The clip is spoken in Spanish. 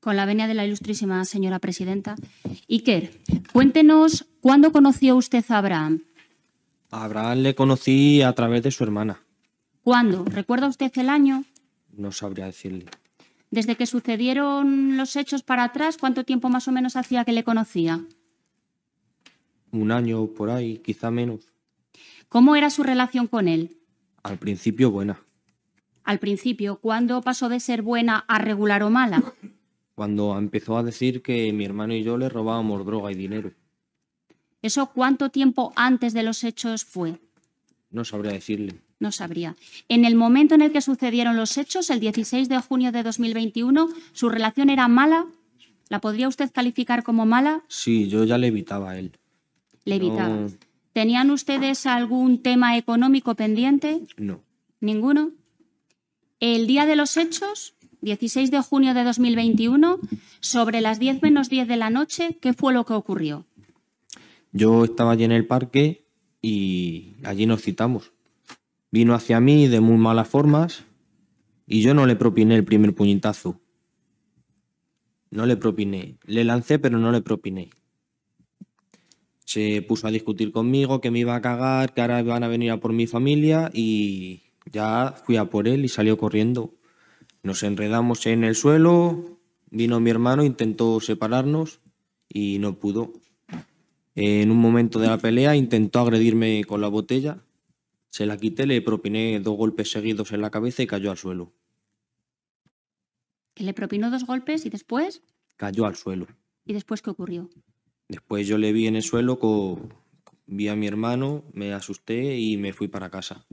con la venia de la ilustrísima señora presidenta. Iker, cuéntenos, ¿cuándo conoció usted a Abraham? Abraham le conocí a través de su hermana. ¿Cuándo? ¿Recuerda usted el año? No sabría decirle. Desde que sucedieron los hechos para atrás, ¿cuánto tiempo más o menos hacía que le conocía? Un año por ahí, quizá menos. ¿Cómo era su relación con él? Al principio buena. Al principio, ¿cuándo pasó de ser buena a regular o mala? cuando empezó a decir que mi hermano y yo le robábamos droga y dinero. ¿Eso cuánto tiempo antes de los hechos fue? No sabría decirle. No sabría. En el momento en el que sucedieron los hechos, el 16 de junio de 2021, ¿su relación era mala? ¿La podría usted calificar como mala? Sí, yo ya le evitaba a él. ¿Le evitaba? ¿Tenían ustedes algún tema económico pendiente? No. ¿Ninguno? ¿El día de los hechos? 16 de junio de 2021, sobre las 10 menos 10 de la noche, ¿qué fue lo que ocurrió? Yo estaba allí en el parque y allí nos citamos. Vino hacia mí de muy malas formas y yo no le propiné el primer puñetazo. No le propiné. Le lancé, pero no le propiné. Se puso a discutir conmigo, que me iba a cagar, que ahora van a venir a por mi familia y ya fui a por él y salió corriendo. Nos enredamos en el suelo, vino mi hermano, intentó separarnos y no pudo. En un momento de la pelea intentó agredirme con la botella, se la quité, le propiné dos golpes seguidos en la cabeza y cayó al suelo. ¿Que le propinó dos golpes y después? Cayó al suelo. ¿Y después qué ocurrió? Después yo le vi en el suelo, vi a mi hermano, me asusté y me fui para casa.